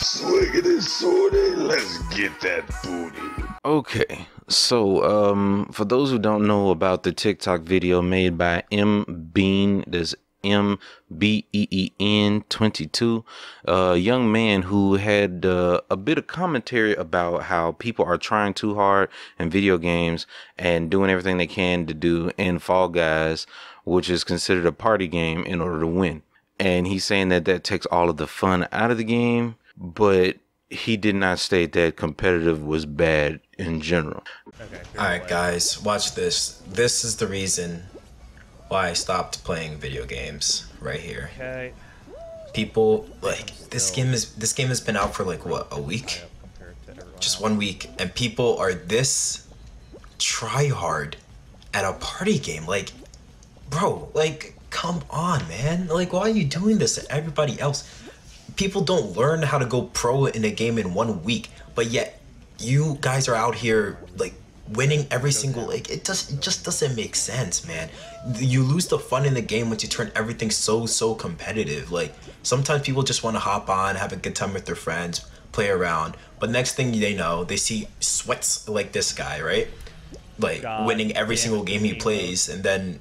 Swinging his sword let's get that booty. Okay, so um, for those who don't know about the TikTok video made by M Bean, there's M B E E N 22, a uh, young man who had uh, a bit of commentary about how people are trying too hard in video games and doing everything they can to do in Fall Guys, which is considered a party game, in order to win. And he's saying that that takes all of the fun out of the game but he did not state that competitive was bad in general. Okay, All right, way. guys, watch this. This is the reason why I stopped playing video games right here. Okay. People like this game is this game has been out for like what a week, just one week, and people are this try hard at a party game. Like, bro, like come on, man. Like, why are you doing this to everybody else? people don't learn how to go pro in a game in one week, but yet you guys are out here like winning every single like it just it just doesn't make sense man you lose the fun in the game once you turn everything so so competitive like sometimes people just want to hop on have a good time with their friends play around but next thing they know they see sweats like this guy right like God, winning every single game he plays and then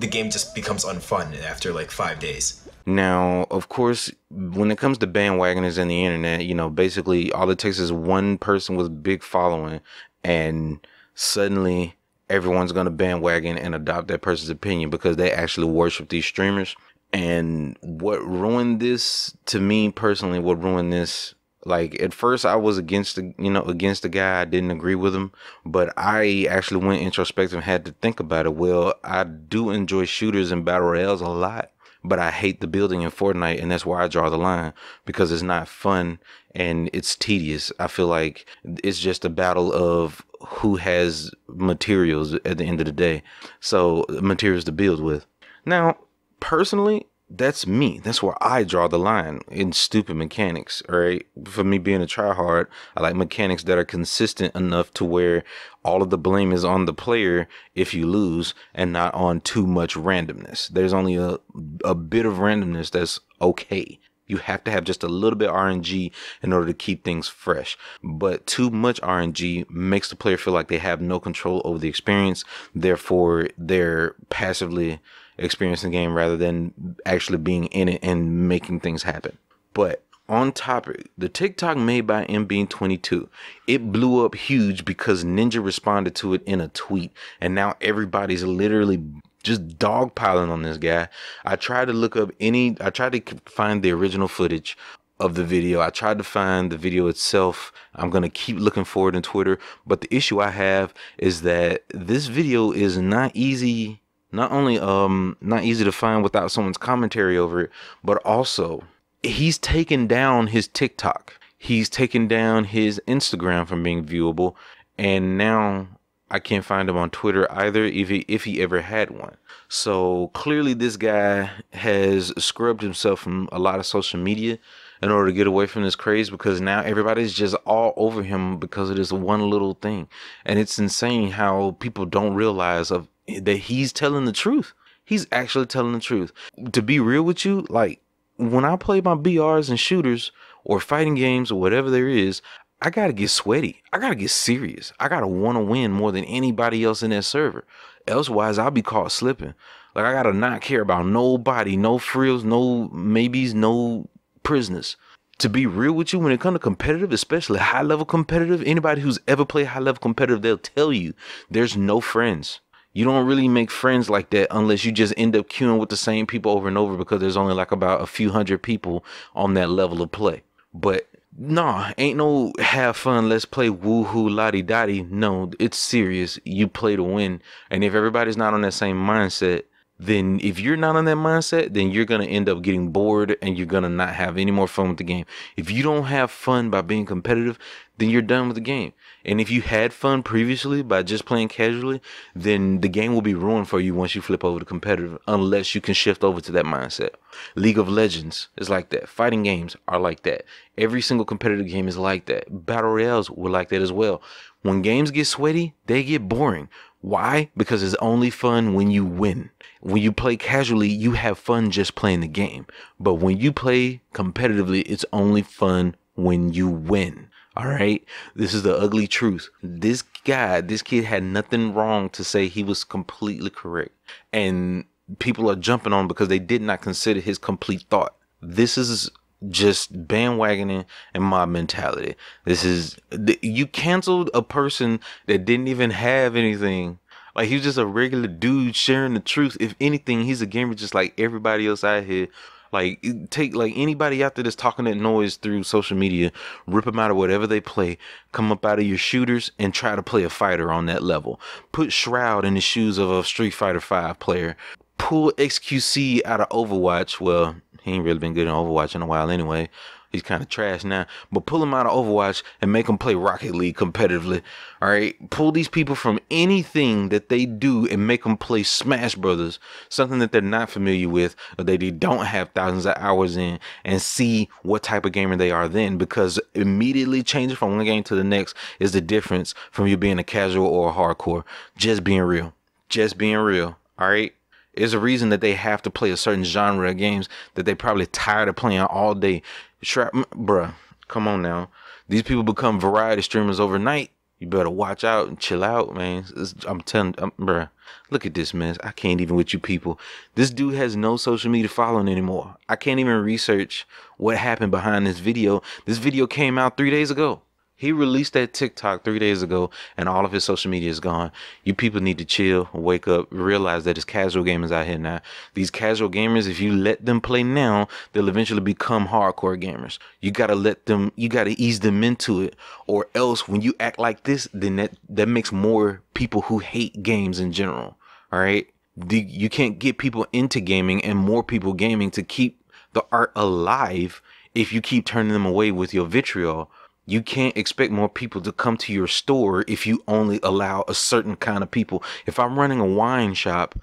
the game just becomes unfun after like five days now, of course, when it comes to bandwagoners in the internet, you know, basically all it takes is one person with big following and suddenly everyone's going to bandwagon and adopt that person's opinion because they actually worship these streamers. And what ruined this to me personally, what ruined this like at first i was against the you know against the guy i didn't agree with him but i actually went introspective and had to think about it well i do enjoy shooters and battle royales a lot but I hate the building in Fortnite, and that's where I draw the line because it's not fun and it's tedious. I feel like it's just a battle of who has materials at the end of the day. So materials to build with. Now, personally, that's me. That's where I draw the line in stupid mechanics. All right. For me being a tryhard, I like mechanics that are consistent enough to where all of the blame is on the player if you lose and not on too much randomness. There's only a, a bit of randomness that's okay. You have to have just a little bit RNG in order to keep things fresh. But too much RNG makes the player feel like they have no control over the experience. Therefore, they're passively experiencing the game rather than actually being in it and making things happen. But on topic, the TikTok made by MB22, it blew up huge because Ninja responded to it in a tweet, and now everybody's literally just dogpiling on this guy. I tried to look up any, I tried to find the original footage of the video. I tried to find the video itself. I'm going to keep looking for it in Twitter. But the issue I have is that this video is not easy not only um not easy to find without someone's commentary over it, but also he's taken down his TikTok. He's taken down his Instagram from being viewable, and now I can't find him on Twitter either, if he, if he ever had one. So clearly, this guy has scrubbed himself from a lot of social media in order to get away from this craze because now everybody's just all over him because of this one little thing. And it's insane how people don't realize of that he's telling the truth. He's actually telling the truth. To be real with you, like when I play my BRs and shooters or fighting games or whatever there is, I gotta get sweaty. I gotta get serious. I gotta wanna win more than anybody else in that server. Elsewise, I'll be caught slipping. Like I gotta not care about nobody, no frills, no maybes, no prisoners to be real with you, when it comes to competitive, especially high level competitive, anybody who's ever played high level competitive, they'll tell you there's no friends you don't really make friends like that unless you just end up queuing with the same people over and over because there's only like about a few hundred people on that level of play. But nah, ain't no have fun, let's play woohoo lottie dottie. No, it's serious. You play to win. And if everybody's not on that same mindset, then if you're not in that mindset, then you're going to end up getting bored and you're going to not have any more fun with the game. If you don't have fun by being competitive, then you're done with the game. And if you had fun previously by just playing casually, then the game will be ruined for you once you flip over to competitive, unless you can shift over to that mindset. League of Legends is like that. Fighting games are like that. Every single competitive game is like that. Battle Royales were like that as well. When games get sweaty, they get boring. Why? Because it's only fun when you win. When you play casually, you have fun just playing the game. But when you play competitively, it's only fun when you win. All right. This is the ugly truth. This guy, this kid had nothing wrong to say he was completely correct. And people are jumping on because they did not consider his complete thought. This is just bandwagoning and mob mentality. This is you canceled a person that didn't even have anything. Like he's just a regular dude sharing the truth. If anything, he's a gamer just like everybody else out here. Like take like anybody out there that's talking that noise through social media, rip them out of whatever they play, come up out of your shooters and try to play a fighter on that level. Put Shroud in the shoes of a Street Fighter Five player. Pull XQC out of Overwatch. Well, he ain't really been good in Overwatch in a while anyway. He's kind of trash now. But pull him out of Overwatch and make him play Rocket League competitively. All right. Pull these people from anything that they do and make them play Smash Brothers, something that they're not familiar with or that they don't have thousands of hours in, and see what type of gamer they are then. Because immediately changing from one game to the next is the difference from you being a casual or a hardcore. Just being real. Just being real. All right. Is a reason that they have to play a certain genre of games that they probably tired of playing all day. Shrap, bruh, come on now. These people become variety streamers overnight. You better watch out and chill out, man. It's, I'm telling, um, bruh, look at this, man. I can't even with you people. This dude has no social media following anymore. I can't even research what happened behind this video. This video came out three days ago. He released that TikTok three days ago, and all of his social media is gone. You people need to chill, wake up, realize that it's casual gamers out here now. These casual gamers, if you let them play now, they'll eventually become hardcore gamers. You gotta let them. You gotta ease them into it, or else when you act like this, then that that makes more people who hate games in general. All right, you can't get people into gaming and more people gaming to keep the art alive if you keep turning them away with your vitriol. You can't expect more people to come to your store if you only allow a certain kind of people. If I'm running a wine shop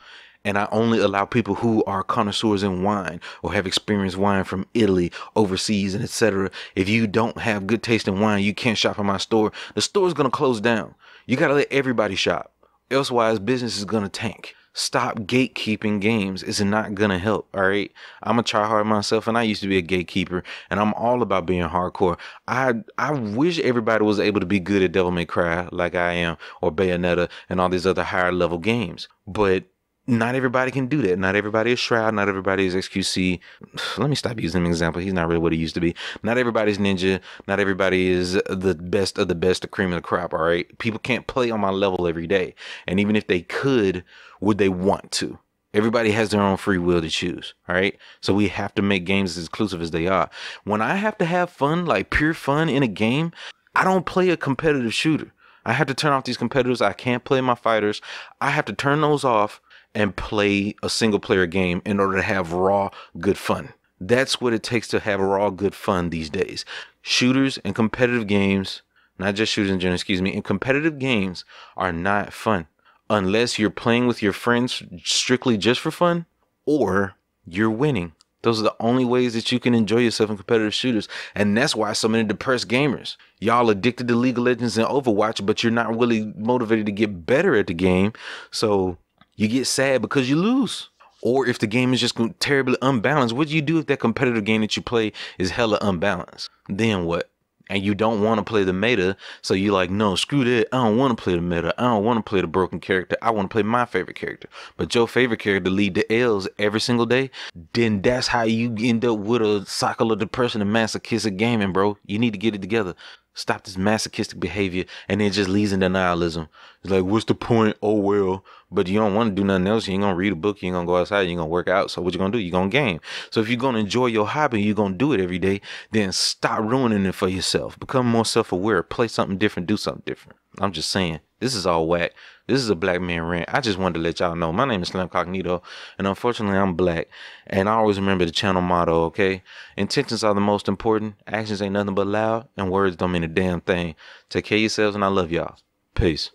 and I only allow people who are connoisseurs in wine or have experienced wine from Italy, overseas, and etc. If you don't have good taste in wine, you can't shop in my store. The store's gonna close down. You gotta let everybody shop. Elsewise, business is gonna tank stop gatekeeping games. It's not gonna help. All right. I'm a try hard myself and I used to be a gatekeeper and I'm all about being hardcore. I I wish everybody was able to be good at Devil May Cry like I am or Bayonetta and all these other higher level games. But not everybody can do that. Not everybody is Shroud. Not everybody is XQC. Let me stop using him an example. He's not really what he used to be. Not everybody's Ninja. Not everybody is the best of the best, the cream of the crop. All right. People can't play on my level every day. And even if they could, would they want to? Everybody has their own free will to choose. All right. So we have to make games as inclusive as they are. When I have to have fun, like pure fun in a game, I don't play a competitive shooter. I have to turn off these competitors. I can't play my fighters. I have to turn those off and play a single player game in order to have raw good fun. That's what it takes to have raw good fun these days. Shooters and competitive games, not just shooters in general, excuse me, and competitive games are not fun unless you're playing with your friends strictly just for fun or you're winning. Those are the only ways that you can enjoy yourself in competitive shooters. And that's why so many depressed gamers. Y'all addicted to League of Legends and Overwatch, but you're not really motivated to get better at the game. So you get sad because you lose. Or if the game is just terribly unbalanced, what do you do if that competitive game that you play is hella unbalanced? Then what? And you don't want to play the meta, so you're like, no, screw that. I don't want to play the meta. I don't want to play the broken character. I want to play my favorite character. But your favorite character lead the L's every single day. Then that's how you end up with a cycle of depression and masochistic gaming, bro. You need to get it together. Stop this masochistic behavior, and it just leads into nihilism. It's like, what's the point? Oh well, but you don't want to do nothing else. You ain't gonna read a book. You ain't gonna go outside. You ain't gonna work out. So what you gonna do? You gonna game. So if you're gonna enjoy your hobby, you're gonna do it every day. Then stop ruining it for yourself. Become more self-aware. Play something different. Do something different. I'm just saying. This is all whack. This is a black man rant. I just wanted to let y'all know. My name is Slim Cognito, and unfortunately, I'm black. And I always remember the channel motto, okay? Intentions are the most important. Actions ain't nothing but loud, and words don't mean a damn thing. Take care of yourselves, and I love y'all. Peace.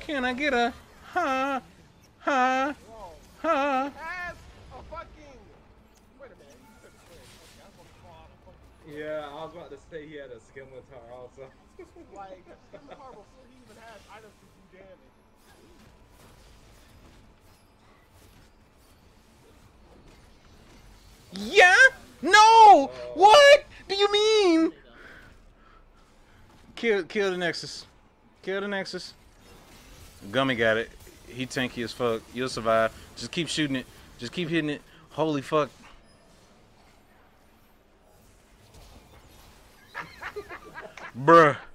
Can I get a huh? Huh? Huh? Yeah, I was about to say he had a scimitar also. like, scimitar before he even had items to do damage. Yeah? No! Uh, what do you mean? Kill, kill the Nexus. Kill the Nexus. Gummy got it. He tanky as fuck. You'll survive. Just keep shooting it. Just keep hitting it. Holy fuck. Bruh.